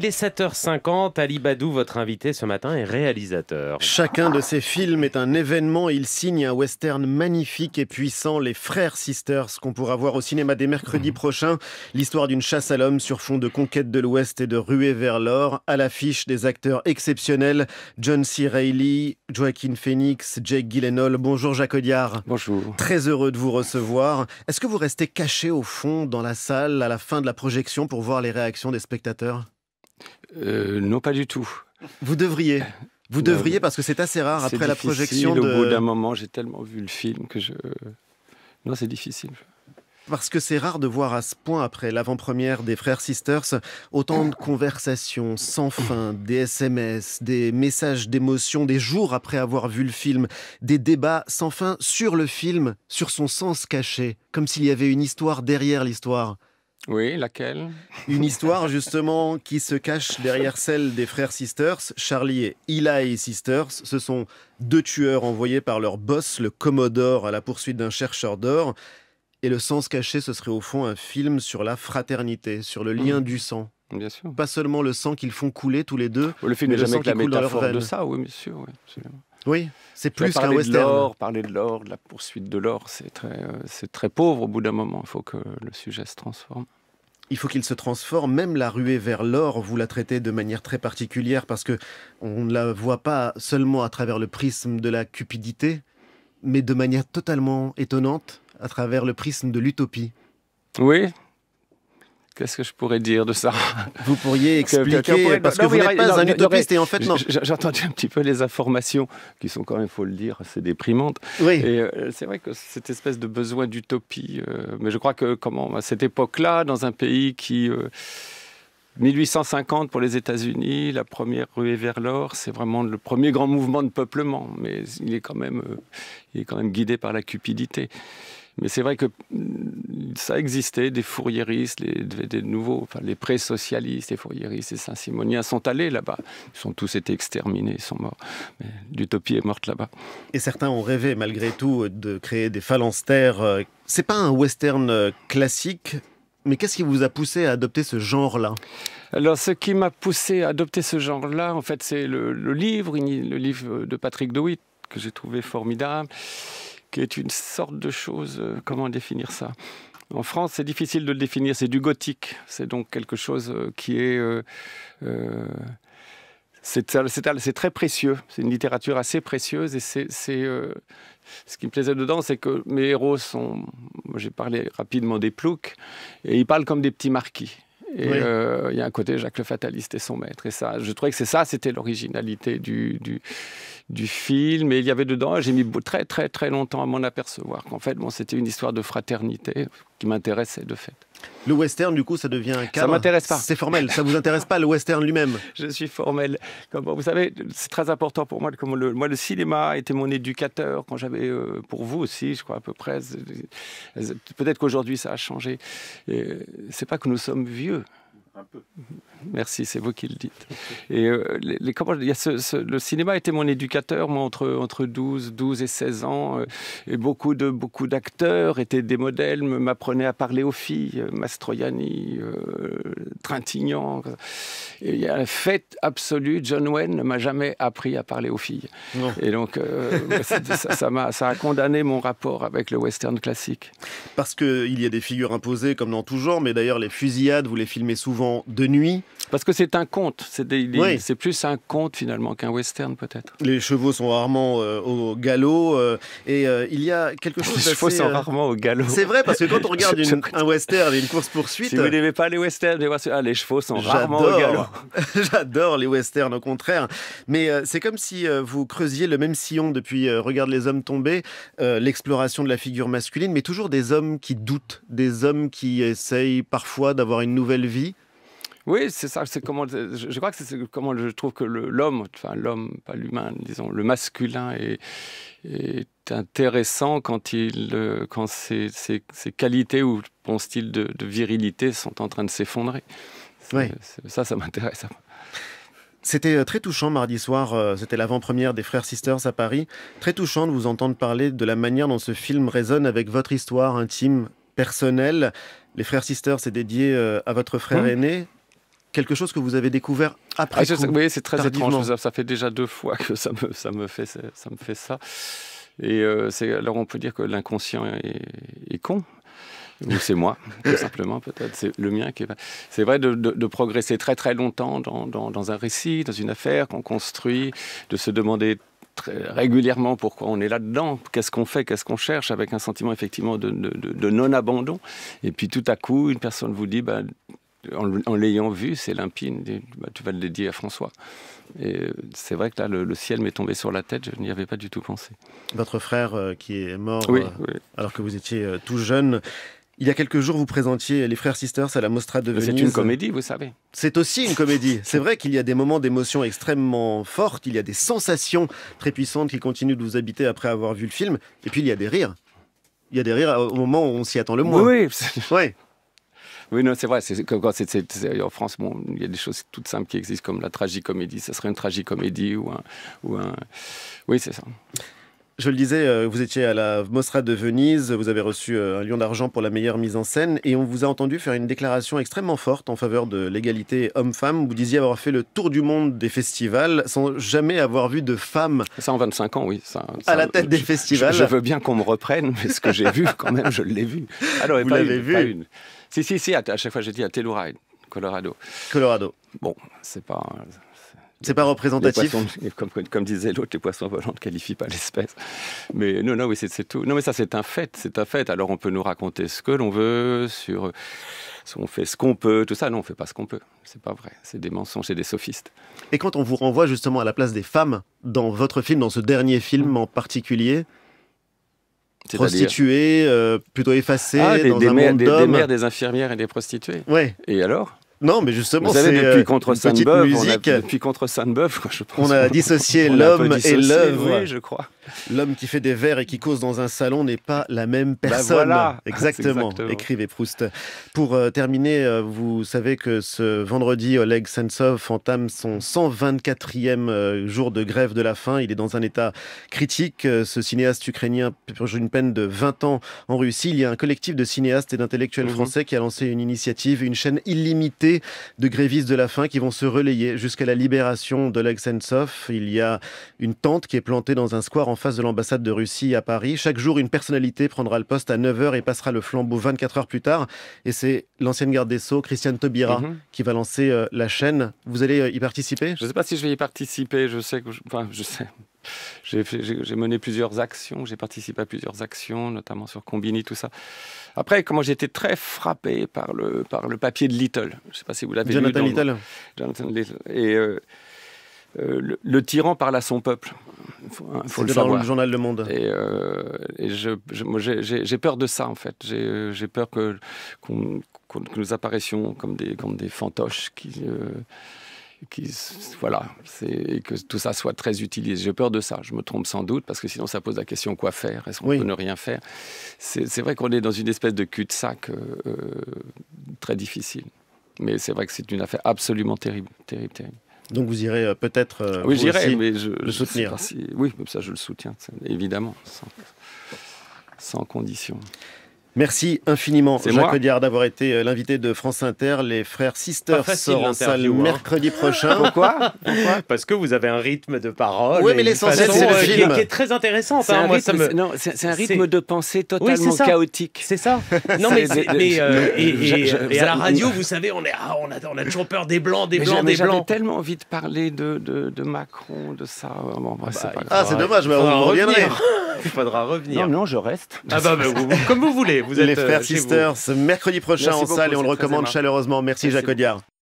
Il est 7h50, Ali Badou, votre invité ce matin, est réalisateur. Chacun de ses films est un événement, il signe un western magnifique et puissant, Les Frères Sisters, qu'on pourra voir au cinéma des mercredis prochain. L'histoire d'une chasse à l'homme sur fond de conquête de l'Ouest et de ruée vers l'or, à l'affiche des acteurs exceptionnels, John C. Reilly, Joaquin Phoenix, Jake Gyllenhaal. Bonjour Jacques Audiard. Bonjour. Très heureux de vous recevoir. Est-ce que vous restez caché au fond dans la salle à la fin de la projection pour voir les réactions des spectateurs euh, non, pas du tout. Vous devriez. Euh, Vous devriez parce que c'est assez rare après la projection. De... Au bout d'un moment, j'ai tellement vu le film que je. Non, c'est difficile. Parce que c'est rare de voir à ce point, après l'avant-première des Frères Sisters, autant de conversations sans fin, des SMS, des messages d'émotion, des jours après avoir vu le film, des débats sans fin sur le film, sur son sens caché, comme s'il y avait une histoire derrière l'histoire. Oui, laquelle Une histoire justement qui se cache derrière celle des frères Sisters, Charlie et Eli Sisters. Ce sont deux tueurs envoyés par leur boss, le Commodore, à la poursuite d'un chercheur d'or. Et le sens caché, ce serait au fond un film sur la fraternité, sur le lien mm. du sang. Bien sûr. Pas seulement le sang qu'ils font couler tous les deux. Le film n'est jamais la métaphore de ça, oui, bien sûr. absolument. Oui. C'est plus qu'un western. parler de l'or, de la poursuite de l'or, c'est très, euh, c'est très pauvre au bout d'un moment. Il faut que le sujet se transforme. Il faut qu'il se transforme, même la ruée vers l'or, vous la traitez de manière très particulière parce que on ne la voit pas seulement à travers le prisme de la cupidité, mais de manière totalement étonnante à travers le prisme de l'utopie. Oui, Qu'est-ce que je pourrais dire de ça Vous pourriez expliquer, parce que vous n'êtes pas un utopiste, et en fait, non. J'ai entendu un petit peu les informations, qui sont quand même, il faut le dire, assez déprimantes. Oui. Et euh, c'est vrai que cette espèce de besoin d'utopie, euh, mais je crois que, comment, à cette époque-là, dans un pays qui... 1850 euh, pour les États-Unis, la première ruée vers l'or, c'est vraiment le premier grand mouvement de peuplement, mais il est quand même, il est quand même guidé par la cupidité. Mais c'est vrai que mm, ça existait, des fourriéristes, les, des, nouveaux, enfin, les pré-socialistes, les fourriéristes, les saint-simoniens sont allés là-bas. Ils sont tous été exterminés, ils sont morts. l'utopie est morte là-bas. Et certains ont rêvé, malgré tout, de créer des phalanstères. Euh, c'est pas un western euh, classique, mais qu'est-ce qui vous a poussé à adopter ce genre-là alors, ce qui m'a poussé à adopter ce genre-là, en fait, c'est le, le livre, le livre de Patrick DeWitt, que j'ai trouvé formidable qui est une sorte de chose, euh, comment définir ça en France, c'est difficile de le définir, c'est du gothique. C'est donc quelque chose euh, qui est... Euh, c'est très précieux, c'est une littérature assez précieuse et c'est ce qui me plaisait dedans, c'est que mes héros sont, j'ai parlé rapidement des ploucs, et ils parlent comme des petits marquis. Et il y a un côté Jacques le Fataliste et son maître. Et ça, je trouvais que c'est ça, c'était l'originalité du, du film. Et il y avait dedans, j'ai mis très très très longtemps à m'en apercevoir qu'en fait, bon, c'était une histoire de fraternité qui m'intéressait de fait. Le western, du coup, ça devient un cadre. Ça m'intéresse pas. C'est formel. Ça vous intéresse pas le western lui-même Je suis formel. Comme, vous savez, c'est très important pour moi. Comme le, moi, le cinéma était mon éducateur quand j'avais, euh, pour vous aussi, je crois à peu près. Peut-être qu'aujourd'hui ça a changé. C'est pas que nous sommes vieux. Merci, c'est vous qui le dites. Et euh, les, y a ce, le cinéma était mon éducateur, moi, entre, entre 12, 12 et 16 ans. Euh, et beaucoup de beaucoup d'acteurs étaient des modèles, m'apprenaient à parler aux filles, euh, Mastroianni, Trintignant il y a un fait absolu. John Wayne ne m'a jamais appris à parler aux filles. Et donc, euh, bah, ça, ça, a, ça, a, condamné mon rapport avec le western classique. Parce qu'il y a des figures imposées comme dans tout genre, mais d'ailleurs, les fusillades, vous les filmez souvent de nuit. Parce que c'est un conte. C'est plus un conte finalement qu'un western, peut-être. Les chevaux sont rarement euh, au galop. Euh, et il y a quelque chose. Les chevaux sont rarement au galop. C'est vrai, parce que quand on regarde un western et une course-poursuite. Si vous n'aimez pas les westerns, ah, les chevaux sont rarement au galop. J'adore les westerns, au contraire. Mais euh, c'est comme si euh, vous creusiez le même sillon depuis euh, Regarde les hommes tomber, l'exploration de la figure masculine, mais toujours des hommes qui doutent, des hommes qui essayent parfois d'avoir une nouvelle vie. Oui, c'est ça. C'est comment je, crois que c'est comment je trouve que l'homme, enfin l'homme, pas l'humain, disons le masculin est, intéressant quand il quand ses, qualités ou son style de virilité sont en train de s'effondrer. Ça, ça m'intéresse. C'était euh, très touchant mardi soir, euh, c'était l'avant-première des Frères Sisters à Paris. Très touchant de vous entendre parler de la manière dont ce film résonne avec votre histoire intime, personnelle. Les Frères Sisters, c'est dédié euh, à votre frère mmh. aîné. Quelque chose que vous avez découvert après. Ah, coup, oui, c'est très étrange. Ça fait déjà deux fois que ça me, ça me, fait, ça Et alors on peut dire que l'inconscient est con, ou c'est moi, tout simplement, peut-être. C'est le mien qui est. C'est vrai de, progresser très très longtemps dans, un récit, dans une affaire qu'on construit, de se demander Très régulièrement pourquoi on est là-dedans, qu'est-ce qu'on fait, qu'est-ce qu'on cherche, avec un sentiment effectivement de, non-abandon. Et puis tout à coup, une personne vous dit, bah, en, l'ayant vu, c'est limpide, bah, tu vas le dédier à François. Et c'est vrai que là, le, ciel m'est tombé sur la tête, je n'y avais pas du tout pensé. Votre frère euh, qui est mort euh, alors que vous étiez euh, tout jeune, il y a quelques jours, vous présentiez Les Frères Sisters à la Mostra de Venise. C'est une comédie, vous savez. C'est aussi une comédie. C'est vrai qu'il y a des moments d'émotion extrêmement fortes, il y a des sensations très puissantes qui continuent de vous habiter après avoir vu le film, et puis il y a des rires. Il y a des rires au moment où on s'y attend le moins. Oui, oui. Oui, non, c'est vrai. C'est, en France, bon, il y a des choses toutes simples qui existent, comme la tragicomédie. Ça serait une tragicomédie ou un. Ou un... Oui, c'est ça. Je le disais, euh, vous étiez à la Mostra de Venise, vous avez reçu euh, un lion d'argent pour la meilleure mise en scène et on vous a entendu faire une déclaration extrêmement forte en faveur de l'égalité homme-femme. Vous disiez avoir fait le tour du monde des festivals sans jamais avoir vu de femme. Ça en 25 ans, oui. à la tête des festivals. Je, veux bien qu'on me reprenne, mais ce que j'ai vu, quand même, je l'ai vu. Alors, vous l'avez vu une. Si, si, si, à, à chaque fois j'ai dit à Telluride, Colorado. Colorado. Bon, c'est pas. C'est pas représentatif. comme, comme, disait l'autre, les poissons volants ne qualifient pas l'espèce. Mais non, non, oui, c'est tout. Non, mais ça, c'est un fait, c'est un fait. Alors, on peut nous raconter ce que l'on veut, sur, on fait ce qu'on peut, tout ça. Non, on fait pas ce qu'on peut. C'est pas vrai. C'est des mensonges et des sophistes. Et quand on vous renvoie justement à la place des femmes dans votre film, dans ce dernier film en particulier, prostituées, euh, plutôt effacées, ah, des, dans un mères, monde des, des des infirmières et des prostituées. Oui. Et alors non, mais justement, c'est depuis euh, une musique. depuis contre Sainte-Beuve, je pense. On a dissocié l'homme et l'œuvre. Oui, je crois. L'homme qui fait des vers et qui cause dans un salon n'est pas la même bah personne. exactement. écrivait Proust. Pour euh, terminer, euh, vous savez que ce vendredi, Oleg Sentsov entame son 124e euh, jour de grève de la faim. Il est dans un état critique. Ce cinéaste ukrainien purge une peine de 20 ans en Russie. Il y a un collectif de cinéastes et d'intellectuels mhm. français qui a lancé une initiative, une chaîne illimitée de grévistes de la faim qui vont se relayer jusqu'à la libération d'Oleg Sentsov. Il y a une tente qui est plantée dans un square en face de l'ambassade de Russie à Paris. Chaque jour, une personnalité prendra le poste à 9h et passera le flambeau 24 heures plus tard. Et c'est l'ancienne garde des Sceaux, Christiane Taubira, mhm. qui va lancer euh, la chaîne. Vous allez euh, y participer Je ne sais pas si je vais y participer. Je sais que. Je... Enfin, je sais. J'ai mené plusieurs actions, j'ai participé à plusieurs actions, notamment sur Combini, tout ça. Après, comment j'ai été très frappé par le, par le papier de Little. Je ne sais pas si vous l'avez vu. Jonathan Little. Little. Et. Euh, euh, le, tyran parle à son peuple. Faut, hein, faut le Le journal Le Monde. Et, euh, j'ai peur de ça en fait. J'ai euh, peur que, nous apparaissions comme des, des fantoches qui, qui voilà, et que tout ça soit très utilisé. J'ai peur de ça. Je me trompe sans doute parce que sinon ça pose la question quoi faire Est-ce qu'on peut ne rien faire C'est vrai qu'on est dans une espèce de cul-de-sac très difficile. Mais c'est vrai que c'est une affaire absolument terrible, terrible, terrible. Donc vous irez euh, peut-être euh, le soutenir. oui, ça je le soutiens, évidemment, sans, sans condition. Merci infiniment, Jacques Audiard, d'avoir été euh, l'invité de France Inter. Les frères Sisters sont en salle hein. mercredi prochain. Pourquoi, Parce que vous avez un rythme de parole. Oui, mais l'essentiel, c'est le euh, film. Qui, est très intéressant. Hein. C'est un, rythme, de pensée totalement chaotique. C'est ça. Non, mais, euh, et, à la radio, vous savez, on, est, ah, on, a, on a toujours peur des blancs, des blancs, des blancs. J'avais tellement envie de parler de, de, Macron, de ça. Bah, ah, c'est dommage, mais on reviendra. Il faudra revenir. Non, je reste. Ah, bah, comme vous voulez vous les frères euh, Sisters, mercredi prochain en salle et on le recommande chaleureusement. Merci, Merci Jacques Audiard.